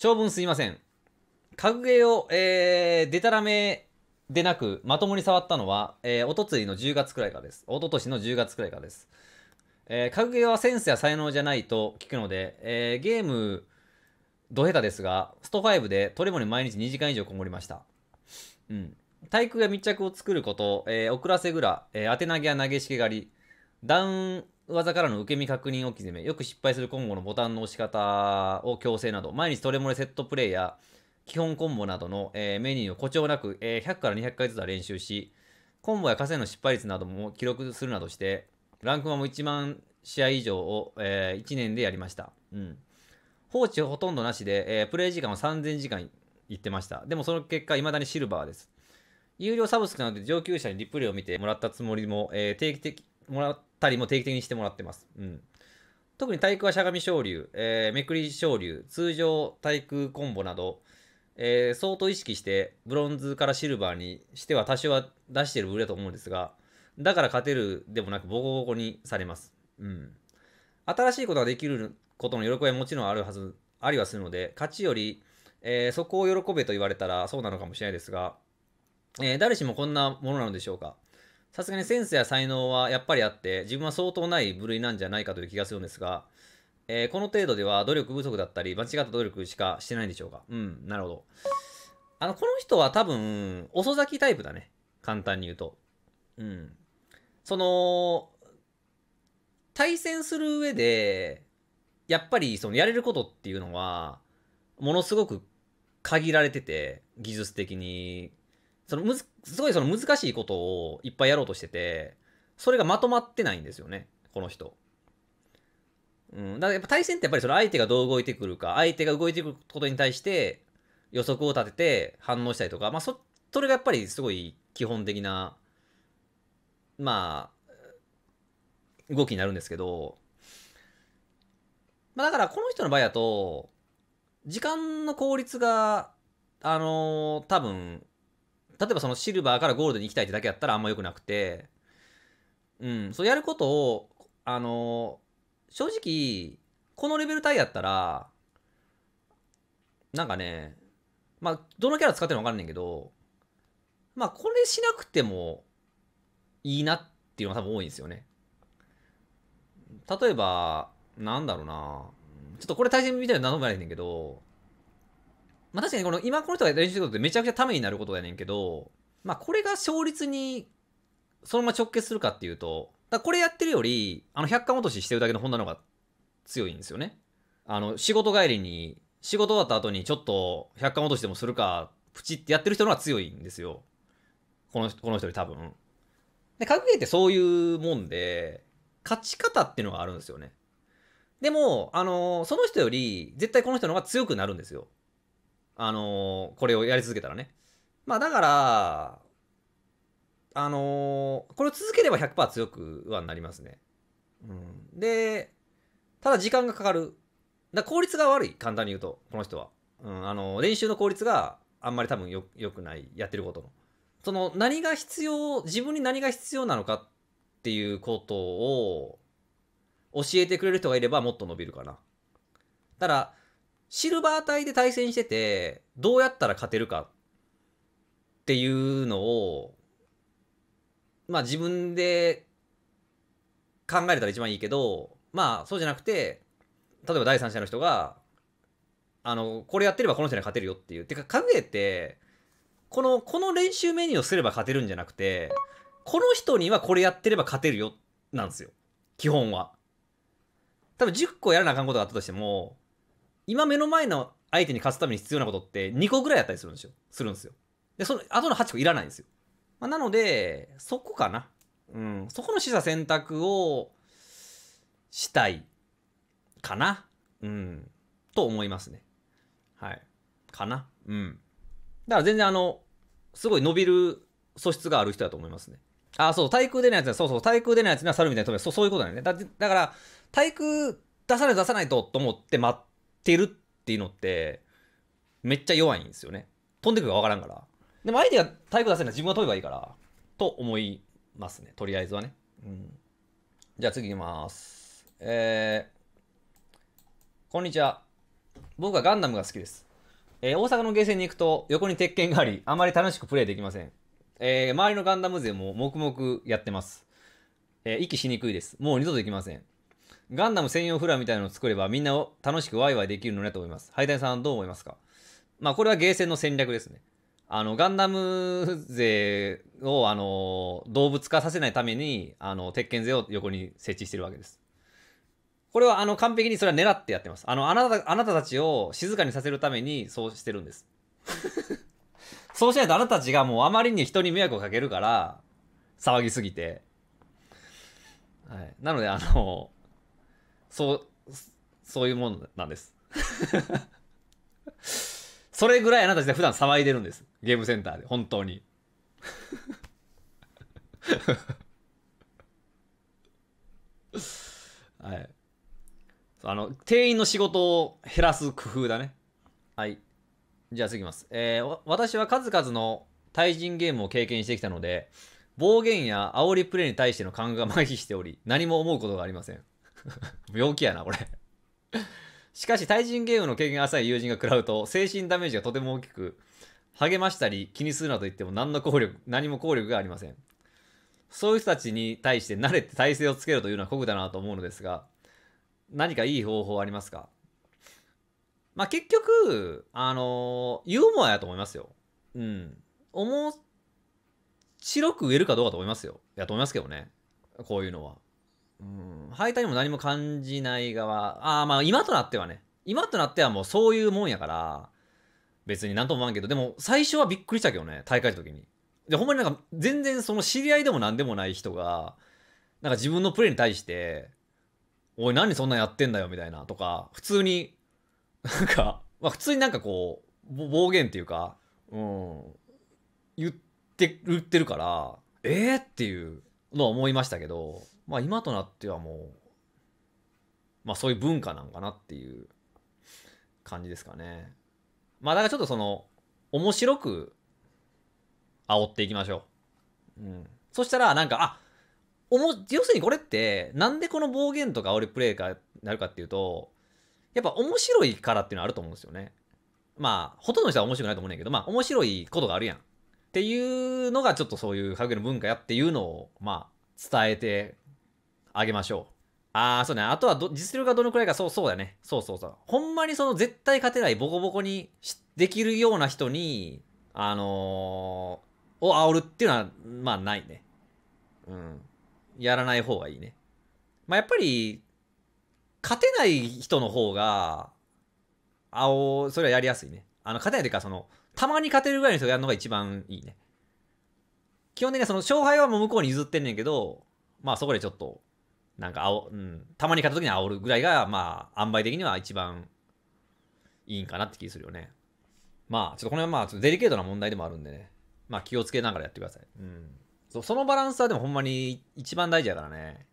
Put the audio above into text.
長文すいません。格ゲーを、えー、でたらめでなく、まともに触ったのは、えー、おとついの10月くらいからです。おととしの10月くらいからです。えー、格ゲーはセンスや才能じゃないと聞くので、えー、ゲーム、ど下手ですが、スト5でトレモに毎日2時間以上こもりました。うん。体育や密着を作ること、えー、遅らせぐら、えー、当て投げや投げしけ狩り、ダウン技からの受け身確認置き攻め、よく失敗する今後のボタンの押し方を強制など、毎日トレモレセットプレイや基本コンボなどの、えー、メニューを誇張なく、えー、100から200回ずつは練習し、コンボや河川の失敗率なども記録するなどして、ランクマも1万試合以上を、えー、1年でやりました。うん。放置ほとんどなしで、えー、プレイ時間は3000時間いってました。でもその結果、未だにシルバーです。有料サブスクなので上級者にリプレイを見てもらったつもりも、えー、定期的もらったりも定期的にしてもらってます。うん。特に体育はしゃがみ昇竜、えー、めくり昇竜、通常体育コンボなど、えー、相当意識してブロンズからシルバーにしては多少は出してる部分だと思うんですが、だから勝てるでもなくボコボコにされます。うん。新しいことができることの喜びはもちろんあるはず、ありはするので、勝ちより、えー、そこを喜べと言われたらそうなのかもしれないですが、えー、誰しもこんなものなのでしょうか。さすがにセンスや才能はやっぱりあって、自分は相当ない部類なんじゃないかという気がするんですが、えー、この程度では努力不足だったり、間違った努力しかしてないんでしょうか。うん、なるほど。あの、この人は多分、遅咲きタイプだね。簡単に言うと。うん。その、対戦する上で、やっぱりそのやれることっていうのは、ものすごく限られてて、技術的に、そのむず、すごいその難しいことをいっぱいやろうとしてて、それがまとまってないんですよね、この人。うん、だからやっぱ対戦ってやっぱりその相手がどう動いてくるか、相手が動いてくることに対して予測を立てて反応したりとか、まあそ、それがやっぱりすごい基本的な、まあ、動きになるんですけど、まあだからこの人の場合だと、時間の効率が、あのー、多分、例えばそのシルバーからゴールドに行きたいってだけやったらあんま良くなくて、うん、そうやることを、あの、正直、このレベル帯やったら、なんかね、まあ、どのキャラ使ってるの分かんないけど、まあ、これしなくてもいいなっていうのが多分多いんですよね。例えば、なんだろうな。ちょっとこれ対戦みたいなのもないねんけど、まあ確かにこの今この人が練習してることってめちゃくちゃためになることやねんけど、まあこれが勝率にそのまま直結するかっていうと、だこれやってるより、あの100巻落とししてるだけの本なのが強いんですよね。あの仕事帰りに、仕事終わった後にちょっと100巻落としでもするか、プチってやってる人のが強いんですよ。このこの人より多分。で、格ゲーってそういうもんで、勝ち方っていうのがあるんですよね。でも、あのその人より絶対この人の方が強くなるんですよ。あのこれをやり続けたらね。まあだから、あのこれを続ければ100%強くはなりますね。うん、で、ただ時間がかかる。だ効率が悪い、簡単に言うと、この人は。うん、あの練習の効率があんまり多分よよくない、やってることの。その何が必要、自分に何が必要なのかっていうことを教えてくれる人がいればもっと伸びるかな。ただ、シルバー隊で対戦してて、どうやったら勝てるかっていうのを、まあ自分で考えれたら一番いいけど、まあそうじゃなくて、例えば第三者の人が、あの、これやってればこの人には勝てるよっていう。てか、カぐえって、この、この練習メニューをすれば勝てるんじゃなくて、この人にはこれやってれば勝てるよ、なんですよ。基本は。多分10個やらなあかんことがあったとしても、今目の前の相手に勝つために必要なことって2個ぐらいあったりするんですよ。するんですよ。で、その後の8個いらないんですよ。まあ、なので、そこかな。うん。そこの示唆選択をしたいかな。うん。と思いますね。はい。かな。うん。だから全然あの、すごい伸びる素質がある人だと思いますね。あそう、対空でいやつは、そうそう、対空でいやつには猿みたいに飛べそう、そういうことだよね。だだから、対空出さない出さないとと思って待っってるっていうのってめっちゃ弱いんですよね飛んでくるか分からんからでも相手が太鼓出せるのは自分が飛べばいいからと思いますねとりあえずはね、うん、じゃあ次いきますえー、こんにちは僕はガンダムが好きです、えー、大阪のゲーセンに行くと横に鉄拳がありあまり楽しくプレイできません、えー、周りのガンダム勢も黙々やってます、えー、息しにくいですもう二度とできませんガンダム専用フラみたいなのを作ればみんなを楽しくワイワイできるのねと思います。ハイタニさんどう思いますかまあこれはゲーセンの戦略ですね。あの、ガンダム勢をあの、動物化させないために、あの、鉄拳勢を横に設置してるわけです。これはあの、完璧にそれは狙ってやってます。あの、あなた、あなたたちを静かにさせるためにそうしてるんです。そうしないとあなたたちがもうあまりに人に迷惑をかけるから、騒ぎすぎて。はい。なので、あの、そう、そういうもんなんです。それぐらいあなたたちで普段騒いでるんです。ゲームセンターで、本当に。はい。あの、店員の仕事を減らす工夫だね。はい。じゃあ次いきます。えー、私は数々の対人ゲームを経験してきたので、暴言や煽りプレイに対しての感が麻痺しており、何も思うことがありません。病気やな、これしかし、対人ゲームの経験が浅い友人が食らうと、精神ダメージがとても大きく、励ましたり気にするなと言っても何の効力、何も効力がありません。そういう人たちに対して慣れて体勢をつけるというのは酷だなと思うのですが、何かいい方法ありますかまあ、結局、あのー、ユーモアやと思いますよ。うん。面白く植えるかどうかと思いますよ。やと思いますけどね。こういうのは。うん、敗退にも何も感じない側、ああ、まあ今となってはね、今となってはもうそういうもんやから、別になんとも思わんけど、でも最初はびっくりしたけどね、大会の時に。で、ほんまになんか全然その知り合いでも何でもない人が、なんか自分のプレーに対して、おい何そんなんやってんだよみたいなとか、普通に、なんか、まあ普通になんかこう、暴言っていうか、うん、言って、言ってるから、ええー、っていうのは思いましたけど、まあ今となってはもう、まあそういう文化なんかなっていう感じですかね。まあだからちょっとその、面白く煽っていきましょう。うん。そしたらなんか、あおも、要するにこれって、なんでこの暴言とか煽りプレイがなるかっていうと、やっぱ面白いからっていうのはあると思うんですよね。まあ、ほとんどの人は面白くないと思うんだけど、まあ面白いことがあるやん。っていうのがちょっとそういう格ゲの文化やっていうのを、まあ、伝えてあげましょう。ああ、そうね。あとは実力がどのくらいか、そう、そうだね。そうそうそう。ほんまにその絶対勝てないボコボコにできるような人に、あのー、を煽るっていうのは、まあないね。うん。やらない方がいいね。まあやっぱり、勝てない人の方が、煽、それはやりやすいね。あの、勝てないというか、その、たまに勝てるぐらいの人がやるのが一番いいね。基本的にはその勝敗はもう向こうに譲ってんねんけど、まあそこでちょっと、なんかあお、うん、たまに買った時に煽るぐらいが、まあ、塩梅的には一番いいんかなって気するよね。まあ、ちょっとこの辺はまあ、デリケートな問題でもあるんでね。まあ、気をつけながらやってください。うん。そそのバランスはでもほんまに一番大事やからね。